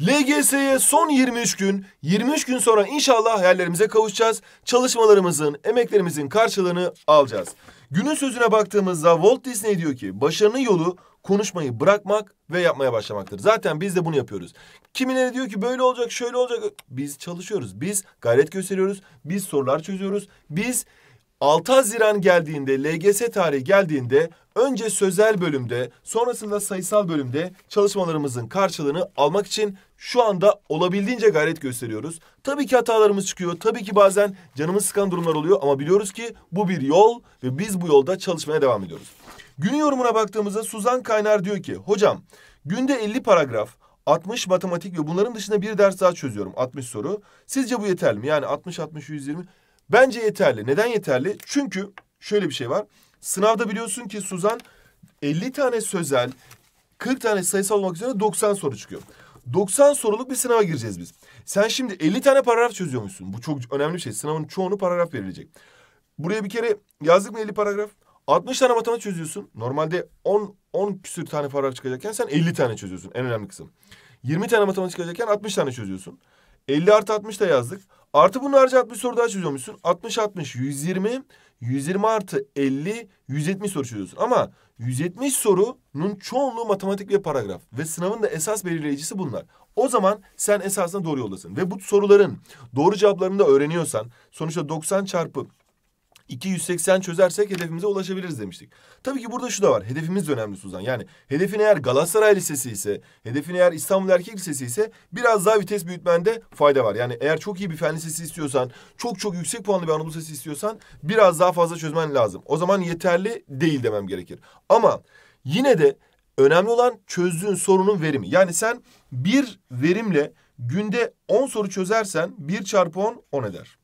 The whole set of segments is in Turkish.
LGS'ye son 23 gün, 23 gün sonra inşallah hayallerimize kavuşacağız. Çalışmalarımızın, emeklerimizin karşılığını alacağız. Günün sözüne baktığımızda Walt Disney diyor ki başarının yolu konuşmayı bırakmak ve yapmaya başlamaktır. Zaten biz de bunu yapıyoruz. Kimileri diyor ki böyle olacak, şöyle olacak. Biz çalışıyoruz, biz gayret gösteriyoruz, biz sorular çözüyoruz, biz 6 Haziran geldiğinde, LGS tarihi geldiğinde önce sözel bölümde, sonrasında sayısal bölümde çalışmalarımızın karşılığını almak için şu anda olabildiğince gayret gösteriyoruz. Tabii ki hatalarımız çıkıyor, tabii ki bazen canımız sıkan durumlar oluyor ama biliyoruz ki bu bir yol ve biz bu yolda çalışmaya devam ediyoruz. Gün yorumuna baktığımızda Suzan Kaynar diyor ki, hocam günde 50 paragraf, 60 matematik ve bunların dışında bir ders daha çözüyorum, 60 soru. Sizce bu yeterli mi? Yani 60, 60, 120... Bence yeterli. Neden yeterli? Çünkü şöyle bir şey var. Sınavda biliyorsun ki Suzan 50 tane sözel, 40 tane sayısal olmak üzere 90 soru çıkıyor. 90 soruluk bir sınava gireceğiz biz. Sen şimdi 50 tane paragraf çözüyormuşsun. Bu çok önemli bir şey. Sınavın çoğunu paragraf verilecek. Buraya bir kere yazdık mı 50 paragraf? 60 tane matematik çözüyorsun. Normalde 10 10 küsür tane paragraf çıkacakken sen 50 tane çözüyorsun en önemli kısım. 20 tane matematik çıkacakken 60 tane çözüyorsun. 50 artı 60 da yazdık. Artı bunun haricinde bir soru daha çözüyormuşsun. 60 60 120 120 artı 50 170 soru çözüyorsun. Ama 170 sorunun çoğunluğu matematik ve paragraf ve sınavın da esas belirleyicisi bunlar. O zaman sen esasında doğru yoldasın ve bu soruların doğru cevaplarını da öğreniyorsan sonuçta 90 çarpı 280 çözersek hedefimize ulaşabiliriz demiştik. Tabii ki burada şu da var. Hedefimiz de önemli Suzan. Yani hedefin eğer Galatasaray Lisesi ise, hedefin eğer İstanbul Erkek Lisesi ise biraz daha vites büyütmende fayda var. Yani eğer çok iyi bir fen lisesi istiyorsan, çok çok yüksek puanlı bir Anadolu Lisesi istiyorsan biraz daha fazla çözmen lazım. O zaman yeterli değil demem gerekir. Ama yine de önemli olan çözdüğün sorunun verimi. Yani sen bir verimle günde 10 soru çözersen 1 çarpı 10 10 eder.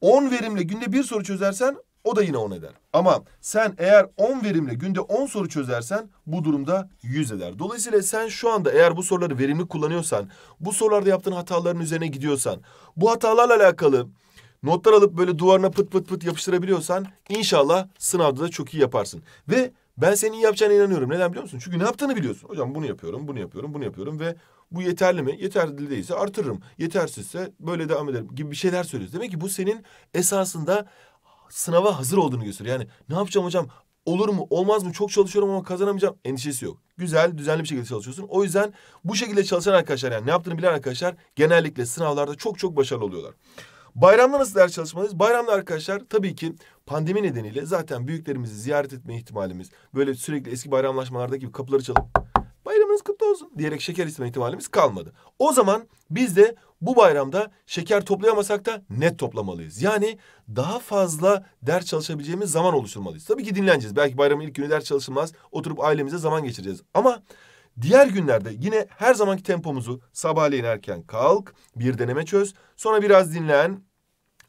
10 verimle günde bir soru çözersen o da yine 10 eder. Ama sen eğer 10 verimle günde 10 soru çözersen bu durumda 100 eder. Dolayısıyla sen şu anda eğer bu soruları verimli kullanıyorsan, bu sorularda yaptığın hataların üzerine gidiyorsan, bu hatalarla alakalı notlar alıp böyle duvarına pıt pıt pıt yapıştırabiliyorsan inşallah sınavda da çok iyi yaparsın. Ve ben senin iyi yapacağına inanıyorum. Neden biliyor musun? Çünkü ne yaptığını biliyorsun. Hocam bunu yapıyorum, bunu yapıyorum, bunu yapıyorum ve bu yeterli mi? Yeterli değilse artırırım. Yetersizse böyle devam ederim gibi bir şeyler söylüyoruz. Demek ki bu senin esasında sınava hazır olduğunu gösteriyor. Yani ne yapacağım hocam? Olur mu? Olmaz mı? Çok çalışıyorum ama kazanamayacağım. Endişesi yok. Güzel, düzenli bir şekilde çalışıyorsun. O yüzden bu şekilde çalışan arkadaşlar yani ne yaptığını bilen arkadaşlar genellikle sınavlarda çok çok başarılı oluyorlar. Bayramda nasıl ders çalışmalıyız? Bayramda arkadaşlar tabii ki pandemi nedeniyle zaten büyüklerimizi ziyaret etme ihtimalimiz, böyle sürekli eski bayramlaşmalardaki gibi kapıları çalıp bayramınız kutlu olsun diyerek şeker isteme ihtimalimiz kalmadı. O zaman biz de bu bayramda şeker toplayamasak da net toplamalıyız. Yani daha fazla ders çalışabileceğimiz zaman oluşturmalıyız. Tabii ki dinleneceğiz. Belki bayramın ilk günü ders çalışılmaz. Oturup ailemize zaman geçireceğiz. Ama Diğer günlerde yine her zamanki tempomuzu sabahleyin erken kalk, bir deneme çöz, sonra biraz dinlen.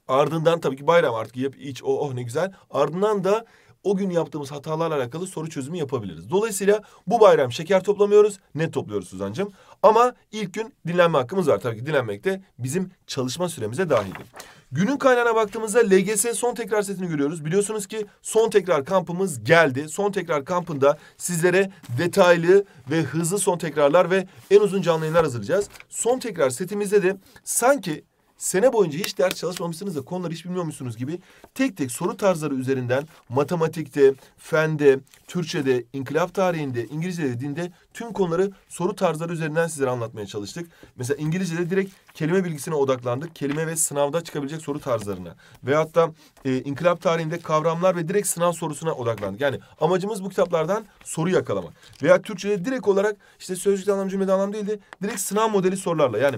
Ardından tabii ki bayram artık yap iç oh oh ne güzel. Ardından da o gün yaptığımız hatalarla alakalı soru çözümü yapabiliriz. Dolayısıyla bu bayram şeker toplamıyoruz, ne topluyoruz Suzan'cığım. Ama ilk gün dinlenme hakkımız var. Tabii ki dinlenmek de bizim çalışma süremize dahildir. Günün kaynağına baktığımızda LGS son tekrar setini görüyoruz. Biliyorsunuz ki son tekrar kampımız geldi. Son tekrar kampında sizlere detaylı ve hızlı son tekrarlar ve en uzun canlı yayınlar hazırlayacağız. Son tekrar setimizde de sanki sene boyunca hiç ders çalışmamışsınız da konuları hiç bilmiyormuşsunuz gibi tek tek soru tarzları üzerinden matematikte, fende, Türkçe'de, inkılap tarihinde, İngilizce'de, dinde tüm konuları soru tarzları üzerinden sizlere anlatmaya çalıştık. Mesela İngilizce'de direkt kelime bilgisine odaklandık. Kelime ve sınavda çıkabilecek soru tarzlarına. Veyahut da e, inkılap tarihinde kavramlar ve direkt sınav sorusuna odaklandık. Yani amacımız bu kitaplardan soru yakalamak. Veya Türkçe'de direkt olarak işte sözcükte anlam cümlede anlam değil de direkt sınav modeli sorularla yani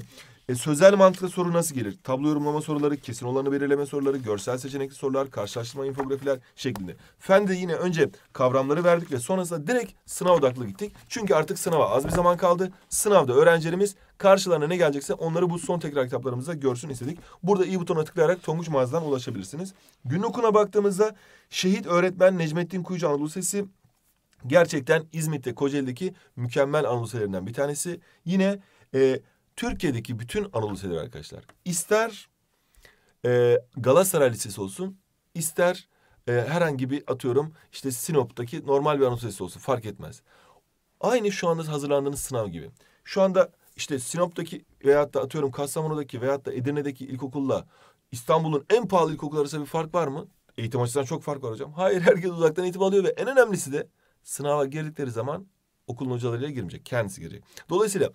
e, sözel mantıklı soru nasıl gelir? Tablo yorumlama soruları, kesin olanı belirleme soruları, görsel seçenekli sorular, karşılaştırma infografiler şeklinde. Fende yine önce kavramları verdik ve sonrasında direkt sınav odaklı gittik. Çünkü artık sınava az bir zaman kaldı. Sınavda öğrencilerimiz karşılarına ne gelecekse onları bu son tekrar kitaplarımızda görsün istedik. Burada iyi butonuna tıklayarak Tonguç Mağaza'dan ulaşabilirsiniz. Gün okuna baktığımızda şehit öğretmen Necmettin Kuyucu Anadolu Sesi gerçekten İzmit'te Kocaeli'deki mükemmel Anadolu bir tanesi. Yine e, Türkiye'deki bütün Anadolu liseleri arkadaşlar ister e, Galatasaray Lisesi olsun ister e, herhangi bir atıyorum işte Sinop'taki normal bir Anadolu Lisesi olsun fark etmez. Aynı şu anda hazırlandığınız sınav gibi. Şu anda işte Sinop'taki veyahut da atıyorum Kastamonu'daki veyahut da Edirne'deki ilkokulla İstanbul'un en pahalı ilkokul arasında bir fark var mı? Eğitim açısından çok fark var hocam. Hayır herkes uzaktan eğitim alıyor ve en önemlisi de sınava girdikleri zaman okulun hocalarıyla girmeyecek. Kendisi girecek. Dolayısıyla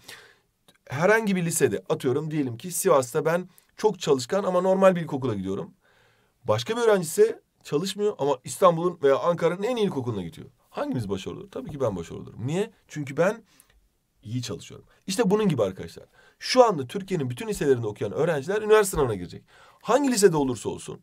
herhangi bir lisede atıyorum diyelim ki Sivas'ta ben çok çalışkan ama normal bir ilkokula gidiyorum. Başka bir öğrenci ise çalışmıyor ama İstanbul'un veya Ankara'nın en iyi ilkokuluna gidiyor. Hangimiz başarılı Tabii ki ben başarılı olurum. Niye? Çünkü ben iyi çalışıyorum. İşte bunun gibi arkadaşlar. Şu anda Türkiye'nin bütün liselerinde okuyan öğrenciler üniversite sınavına girecek. Hangi lisede olursa olsun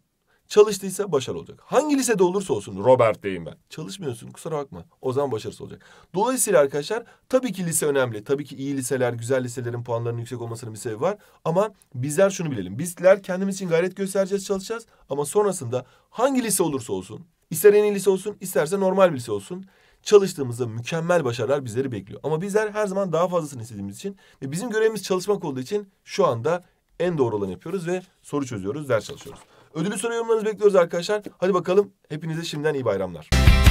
Çalıştıysa başarılı olacak. Hangi lisede olursa olsun Robert deyim ben. Çalışmıyorsun kusura bakma. O zaman başarısı olacak. Dolayısıyla arkadaşlar tabii ki lise önemli. Tabii ki iyi liseler, güzel liselerin puanlarının yüksek olmasının bir sebebi var. Ama bizler şunu bilelim. Bizler kendimiz için gayret göstereceğiz, çalışacağız. Ama sonrasında hangi lise olursa olsun, ister en iyi lise olsun, isterse normal bir lise olsun çalıştığımızda mükemmel başarılar bizleri bekliyor. Ama bizler her zaman daha fazlasını istediğimiz için ve bizim görevimiz çalışmak olduğu için şu anda en doğru olanı yapıyoruz ve soru çözüyoruz, ders çalışıyoruz. Ödülü soru yorumlarınızı bekliyoruz arkadaşlar. Hadi bakalım hepinize şimdiden iyi bayramlar.